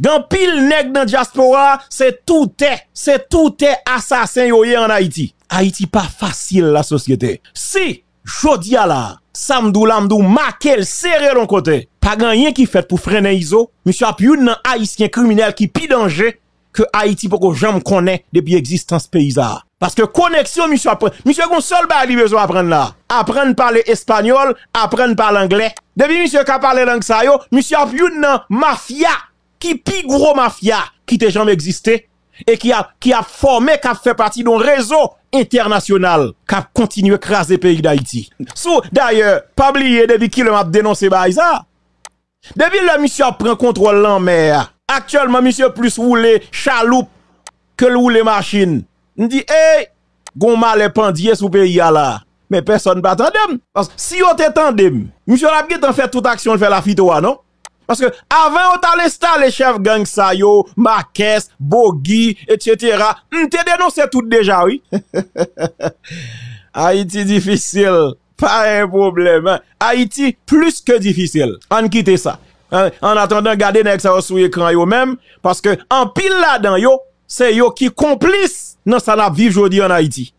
Gan pil neg nan diaspora, se toute, se toute asasen yoye an Haiti. Haiti pa fasil la sosyete. Si, jodi ala, samdou, lamdou, makel, serer an kote, pa gan yon ki fet pou frenen izo, misyo ap yon nan haisken kriminel ki pi denje ke Haiti poko jom konen debi egzistans peyizan. Paske koneksyon misyo ap, misyo kon sol ba li bezon apren la. Apren par le espanyol, apren par l'angle. Depi misyo ka parle lang sa yo, misyo ap yon nan mafya. qui plus gros mafia qui n'a jamais existé et qui a, qui a formé, qui a fait partie d'un réseau international qui a continué à écraser le pays d'Haïti. Sous, d'ailleurs, pas oublier depuis qui le m'a dénoncé ça. Depuis le monsieur prend contrôle en mer, actuellement monsieur plus roulé chaloupe que roulé machine. On dit, hey, gon mal pendier sous pays là. Mais personne pas attendait. Parce que si on t'attendait, monsieur l'a fait toute action, il fait la fito, non? Paske avan ou ta lesta le chef gang sa yo Makes, Bogi, et cetera Mte denose tout deja ou Ha ha ha ha Haiti difisil Pa en problem Haiti plus ke difisil An kite sa An atondan gade nan ek sa ou sou ekran yo men Paske an pil la dan yo Se yo ki komplis Nan sa nap vive jodi an Haiti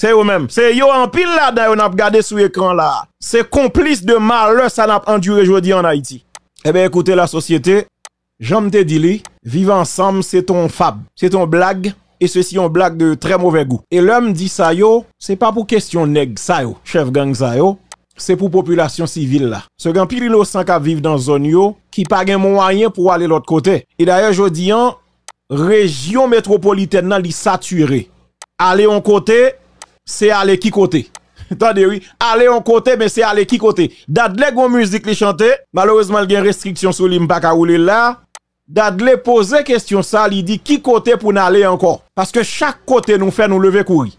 Se yo men Se yo an pil la dan yo nap gade sou ekran la Se komplis de malo sa nap andure jodi an Haiti Eh bien, écoutez la société, j'aime te dit, vivre ensemble, c'est ton fab, c'est ton blague, et ceci un blague de très mauvais goût. Et l'homme dit ça yo, c'est pas pour question nègre, ça yo, chef gang ça yo, c'est pour population civile là. Ce gang pile qui vivent dans zone yo, qui pas un moyen pour aller l'autre côté. Et d'ailleurs je dis hein, région métropolitaine là li saturé. Aller en côté, c'est aller qui côté. Attendez, oui. Allez en côté, mais c'est aller qui côté. Dadle gon musique les chante. Malheureusement, il y a une restriction sur l'im pas rouler là. Dadle pose question ça, il dit qui côté pour n'aller encore. Parce que chaque côté nous fait nous lever courir.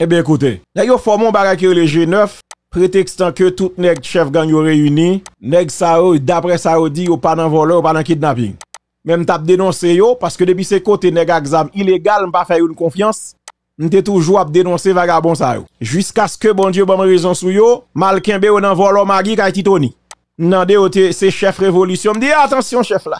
Eh bien, écoutez. D'ailleurs, formons barak le G9. Prétextant que tout nèg chef gang yo réuni, nèg sa oh, d'après ça au oh, dit, ou pas dans voleur, ou pas dans kidnapping. Même tape dénoncé yo, parce que depuis ces côtés nèg exam illégal, pas faire une confiance. M'te toujours à dénoncer vagabond ça jusqu'à ce que bon Dieu bon raison sou yo malkin ou nan volo magi ka titoni nan de c'est chef révolution M'di dit attention chef là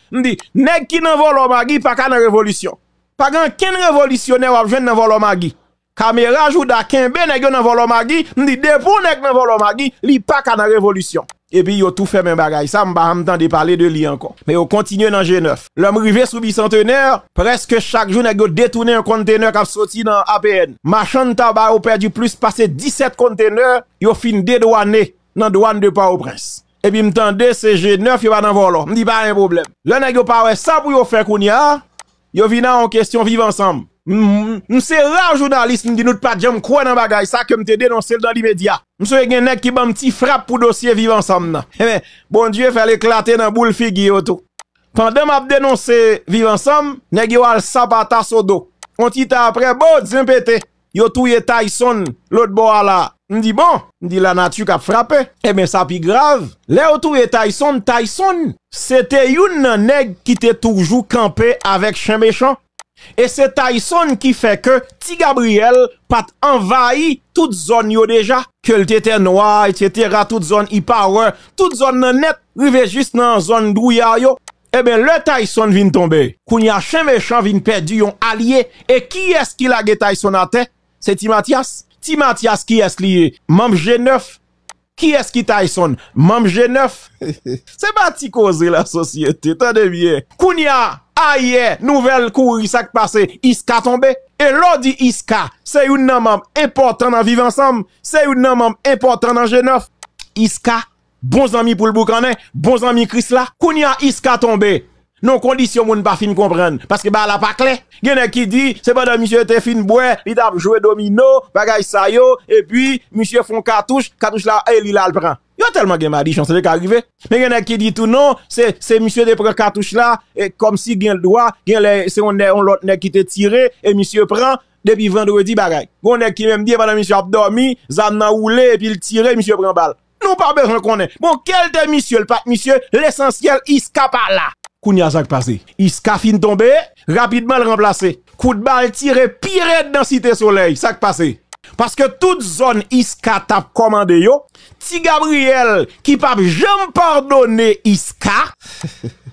m'di, dit nèg qui nan volo magi pas ka révolution pas grand ken révolutionnaire va joindre nan volo magi caméra joue da kenbe nèg nan volo magi me dit dépôt nèg nan volo magi li pas ka nan révolution et puis yo tout fait mes bagay ça m'ba de parler de lui encore mais on continue dans G9 l'homme rivé sous bicentenaire presque chaque jour nèg détourner un conteneur qui sorti dans APN marchand tabac au perdu plus passé 17 conteneurs yo fin dédouané dans douane de Port-au-Prince et puis m'tendait c'est G9 yo va dans ne M'di pas un problème le nèg yo pas ça pour yo faire kounya yo vina en question vivre ensemble Mse ra jounalist mdi nou t'padje mkwa nan bagay sa ke mte denonse l'dan l'imedya. Mse gen nek ki ban mti frap pou dosye vivansam nan. Emen, bon die fèle klate nan bou l'fig yotou. Pandem ap denonse vivansam, nek yowal sapata so do. On ti ta apre, bo, zin pete, yotou ye Tyson, l'ot bo ala. Mdi bon, mdi la natyou kap frape, emen eh sa pi grav. Le yotou ye Tyson, Tyson, se te yon nan neg ki te toujou kampe avèk chen mechon. E se Tyson ki fe ke ti Gabriel pat envayi tout zon yo deja. Kel tete noy, tete ra, tout zon ipa re, tout zon nan net, rive jist nan zon drouya yo. Ebe eh le Tyson vin tombe. Kounia chen mechan vin perdi yon alye. E ki eski lage Tyson ate? Se ti Matias? Ti Matias ki esliye? Mamp G9? Ki eski Tyson? Mamp G9? Se ba ti koze la sosyete, ta de bie? Kounia! Kounia! yeah, nouvelle courir ça qui passé, Iska tombé. Et l'on dit Iska, c'est une homme important dans vivre ensemble, c'est une homme important dans g Iska, bon ami pour le boucanet, bon ami Chris là, Kounia Iska tombé. Non condition moun pas fin comprendre parce que bah la pas clé. Gene qui dit c'est pas monsieur était fin Boué, il t'a joué domino, bagay sa yo et puis monsieur font cartouche, cartouche là il la le prend a tellement gen dit c'est de arrivé. Mais y en a qui dit tout non, c'est c'est monsieur de prend cartouche là et comme si a le droit, gen c'est on on l'autre nèg qui te tiré et monsieur prend depuis vendredi y en a qui même dit pendant monsieur a dormi, zam a roulé et puis il tiré monsieur prend balle. Non pas besoin qu'on est. Bon quel de monsieur le pas monsieur, l'essentiel iska pas là. Kounia sak passé. Iska fin tombé, rapidement le remplacer. Coup de balle tiré pire dans cité soleil, sak passé. Paske tout zon Iska tap komande yo Ti Gabriel ki pap jem pardonne Iska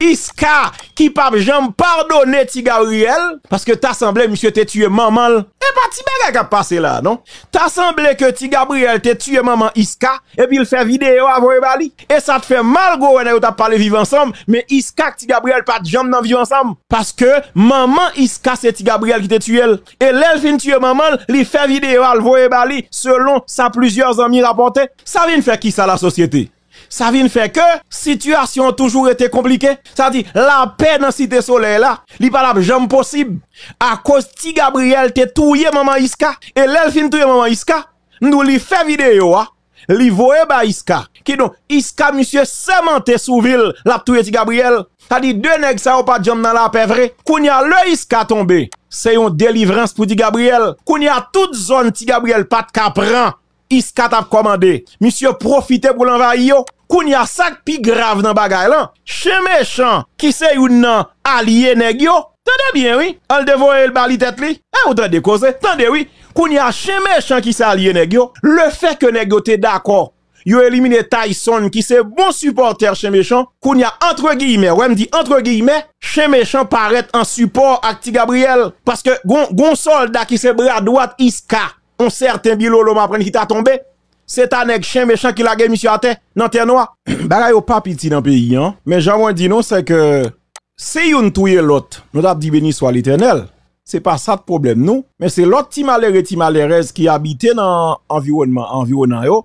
Iska qui parle jamais pardonner ti Gabriel parce que t'as semblé monsieur t'es tué maman. Et pas ti bagay qui passé là, non T'as semblé que ti Gabriel t'es tué maman Iska et puis il fait vidéo à e Bali et ça te fait mal gros on t'as parlé vivre ensemble mais Iska ti Gabriel pas jamais dans vivre ensemble parce que maman Iska c'est ti Gabriel qui t'es tué et l'elle tué maman, il fait vidéo à e Bali selon sa plusieurs amis rapportés. Ça vient faire qui ça la société ça vient faire que situation toujours été compliquée. Ça dit la paix dans cité soleil là, li pas la jambe possible à cause ti Gabriel t'es touillé maman Iska et l'elle fin touillé maman Iska, nous li fait vidéo hein? li voye ba Iska. Qui donc Iska monsieur sémenté sous ville la touillé ti Gabriel. Ça dit deux nèg ça pas pas jambe dans la paix vrai. Kounya le Iska tombé. C'est une délivrance pour ti Gabriel. a toute zone ti Gabriel pas de capran. Iska t'a commandé. Monsieur profitez pour l'envahir. Koun ya sak pi grav nan bagay lan Chemechan ki se yon nan Aliye negyo Tande bien oui e, Koun ya chemechan ki se aliye negyo Le fe ke negyo te dako Yo elimine Tyson Ki se bon supporter chemechan Koun ya entre guilleme Chemechan paret en support Ak ti Gabriel Paske goun solda ki se bradouat iska On ser ten bilo loma prene ki ta tombe Se ta nek chen me chan ki lage misyo ate, nan tenwa. Baga yo pa piti nan peyi, an. Men jan mwen di nou se ke se yon touye lot, nou dat di beni swa l'iternel, se pa sat problem nou. Men se lot ti male re ti male rez ki abite nan environman, environman yo.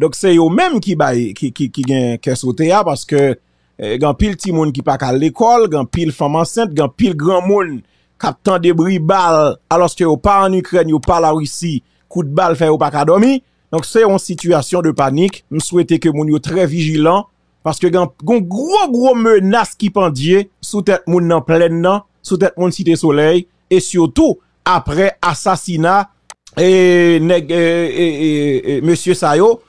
Dok se yo menm ki bae, ki gen kesote ya, paske eh, gen pil ti moun ki paka l'ekol, gen pil faman sent, gen pil gran moun kap tan debri bal, alos ke yo pa an Ukren, yo pa la Rusi, kout bal fe yo paka domi, Donc c'est une situation de panique. Je souhaitons que mon yo très vigilant parce que un gros gros menace qui pendait sous tête moun en pleine nom sous tête moun cité soleil et surtout après assassinat et, et, monsieur Sayo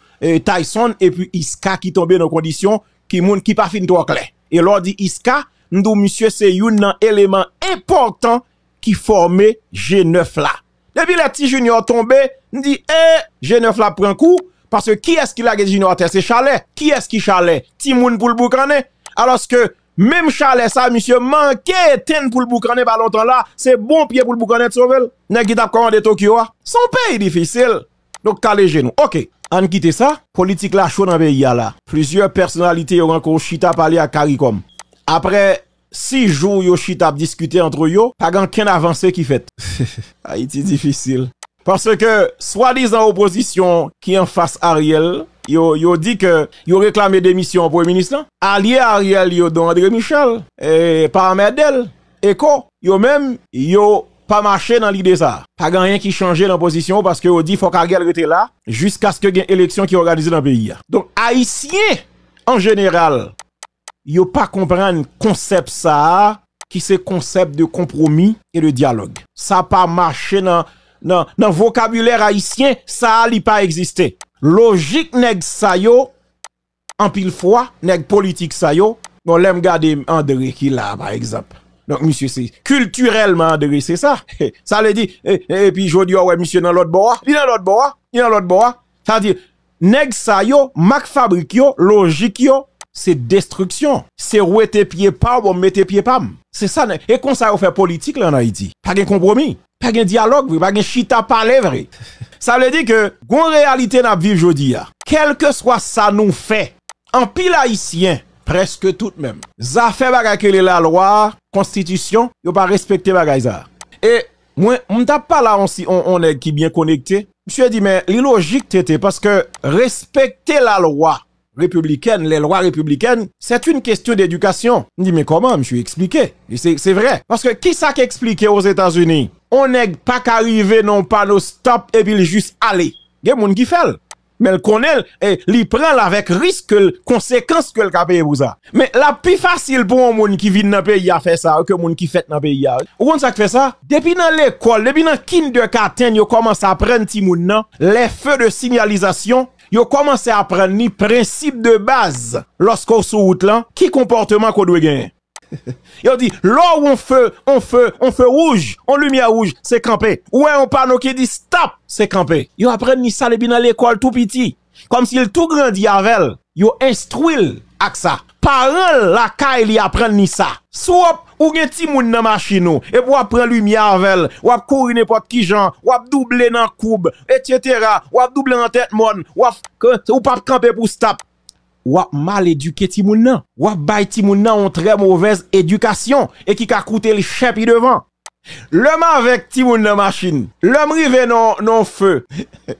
Tyson et puis Iska qui tombait dans condition qui moun qui pas fin trop clair. Et lors dit Iska, nous monsieur c'est un élément important qui formait G9 là. Depuis la petits juniors tombés, on dit, eh, G9 la prend coup, parce que qui est-ce qui l'a dit junior terre? C'est Chalet. Qui est-ce qui Chalet? Timoun pour le boucané. Alors que, même Chalet, ça, monsieur, manquait ten pour le boucané par longtemps là, c'est bon pied pour le boucané de sauver. N'est-ce qui t'a commandé Tokyo? Hein. Son pays difficile. Donc, calé genou, Ok. On quitte ça. Politique là, chaud dans le pays là. Plusieurs personnalités ont encore chita parler à CARICOM. Après, six jours yo chita discuté entre yo, pas grand qu'un avancé qui fait. Haïti difficile. Parce que, soi-disant opposition qui en face Ariel, yo, yo dit que yo réclamé démission au premier ministre, allié Ariel yo don André Michel, et par et yo même, yo pas marché dans l'idée ça. Pas rien qui changeait dans position parce que yo dit faut qu'Ariel reste là jusqu'à ce que y ait élection qui organisée dans le pays. Donc, haïtien, en général, yo pas comprendre concept ça qui c'est concept de compromis et de dialogue. Ça pas marché dans dans dans vocabulaire haïtien, ça li pas existé. Logique nèg ça yo en pile fois nèg politique ça yo. Bon l'aime garder André qui là par exemple. Donc monsieur c'est culturellement André c'est ça. ça le dit et, puis jodi ouais monsieur dans l'autre bois, il dans l'autre bois, il dans l'autre bois. Ça dit nèg ça yo, mak fabrique, logique yo, c'est destruction. C'est rouer tes pieds pas ou mettre pieds pas. C'est ça. Et comme ça, fait politique là en Haïti. Pas de compromis. Pas de dialogue, pas de chita parler ça veut dire que, La réalité n'a vie aujourd'hui, quel que soit ça nous fait, en pile haïtien, presque tout même, ça fait que la loi, constitution, yo pas respecter ça. Et, moi, on t'a pas là, on, on, on est qui bien connecté. Monsieur dit, mais, l'illogique t'étais, parce que respecter la loi, républicaine, les lois républicaines, c'est une question d'éducation. me dis mais comment, je vais expliqué? C'est vrai. Parce que qui ça qu'expliquer aux États-Unis? On n'est pas qu'arriver non pas nos stop et puis juste aller. Il y a gens qui font. Mais le connaît, et eh, il prend avec risque, conséquence que le cap pour ça. Mais la plus facile pour un monde qui viennent dans le pays à faire ça, que monde qui fait dans le pays à. Ou on ça fait ça? Depuis dans l'école, depuis dans le katen, il commence à prendre les feux de signalisation, yo commencé à apprendre ni principes de base lorsqu'on sur route là, qui comportement qu'on doit gagner. Yo dit, là où on feu, on feu, on feu rouge, on lumière rouge, c'est campé. Ouais, on panneau qui dit stop, c'est camper. Yo ni ça les à l'école tout petit. Comme s'il tout grandit avec elle. Yo instruit avec ça. Parents la caille il apprennent ni ça. Swap, ou gen ti moun nan machine ou, et pour prendre lumière avec, ou ap courir n'importe qui jan, ou ap doubler dans courbe, etc., ou ap doubler dans tête moun, ou ap, ou pas camper pour stop. Ou mal éduqué ti moun nan, ou ap bay ti moun nan ont très mauvaise éducation, et qui ka coûté le pi devant. L'homme avec ti moun nan machine, l'homme rive non, non feu.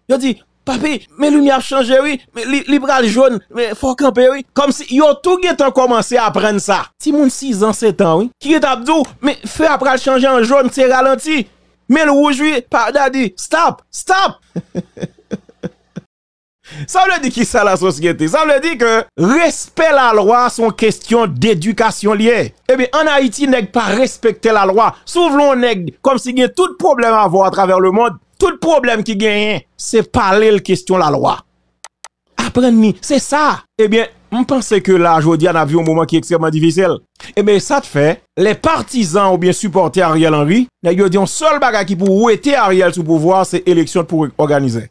je dit, Papi, men lumi ap chanje wè, men libra l joun, men fòk anpè wè. Kom si yon tou gèt an komanse apren sa. Ti moun 6 an, 7 an wè. Ki gèt ap dò, men fè ap pral chanje an joun, ti ralanti. Men l wouj wè, pa dè di, stop, stop. Sa m lè di ki sa la sosyete. Sa m lè di ke, respè la lwa son kestyon d'edukasyon liè. Ebe, eh an Haiti neg pa respèkte la lwa. Sou vlon neg, kom si gen tout problem avò a travèr lè moun, Tout le problème qui gagne, c'est parler la question la loi. Apprenez-moi, c'est ça. Eh bien, je pense que là, aujourd'hui, on a vu un moment qui est extrêmement difficile. Eh bien, ça te fait, les partisans ont bien supporté Ariel Henry, ils dit un seul bagage qui pour ouéter Ariel sous pouvoir, c'est élection pour organiser.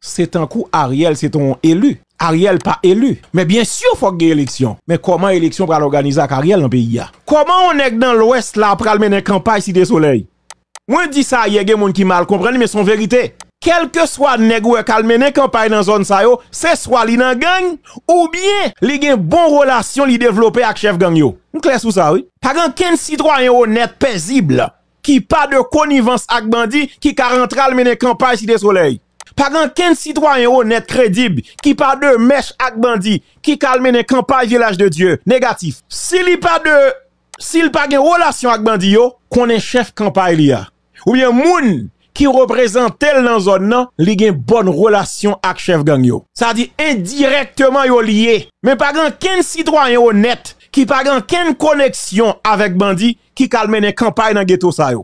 C'est un coup, Ariel, c'est ton élu. Ariel pas élu. Mais bien sûr, faut qu'il y élection. Mais comment élection pour l'organiser avec Ariel dans le pays? Hein? Comment on est dans l'ouest là pour mener campagne si des soleils? Mwen di sa ye gen moun ki mal, komprenne me son verite. Kelke swa negwe kalmenen kampay nan zon sa yo, se swa li nan gang, ou bien li gen bon relasyon li devlope ak chef gang yo. Mwen kles ou sa, oui? Pagan ken sitwanyen yo net pezible, ki pa de konivans ak bandi, ki ka rentralmenen kampay si de soley. Pagan ken sitwanyen yo net kredib, ki pa de mesh ak bandi, ki kalmenen kampay vilaj de dieu. Negatif. Si li pa de, si li pa gen relasyon ak bandi yo, konen chef kampay li ya. Ou bien moun ki reprezentel nan zon nan li gen bon relasyon ak chef gang yo. Sa di indirektman yo liye. Men pa gen ken sidroyen yo net ki pa gen ken koneksyon avek bandi ki kalmen en kampay nan geto sa yo.